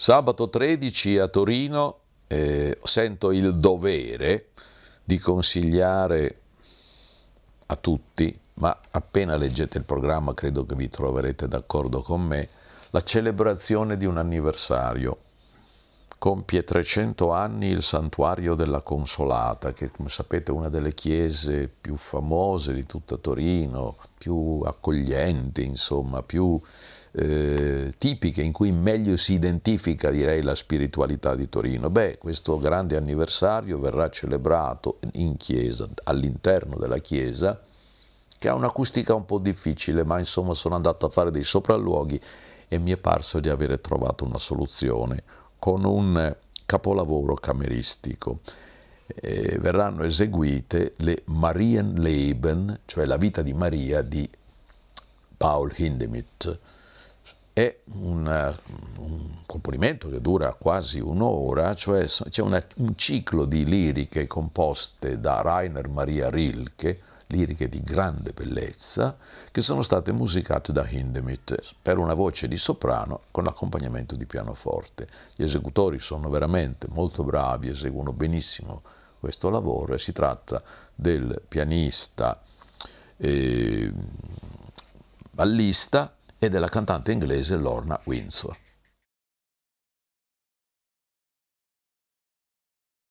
Sabato 13 a Torino eh, sento il dovere di consigliare a tutti, ma appena leggete il programma credo che vi troverete d'accordo con me, la celebrazione di un anniversario compie 300 anni il santuario della Consolata, che come sapete è una delle chiese più famose di tutta Torino, più accogliente, insomma, più eh, tipiche, in cui meglio si identifica, direi, la spiritualità di Torino. Beh, questo grande anniversario verrà celebrato in chiesa, all'interno della chiesa, che ha un'acustica un po' difficile, ma insomma sono andato a fare dei sopralluoghi e mi è parso di avere trovato una soluzione con un capolavoro cameristico. Eh, verranno eseguite le Marienleben, cioè la vita di Maria di Paul Hindemith. È una, un componimento che dura quasi un'ora, cioè c'è una, un ciclo di liriche composte da Rainer Maria Rilke, liriche di grande bellezza che sono state musicate da Hindemith per una voce di soprano con l'accompagnamento di pianoforte. Gli esecutori sono veramente molto bravi, eseguono benissimo questo lavoro e si tratta del pianista eh, ballista e della cantante inglese Lorna Windsor.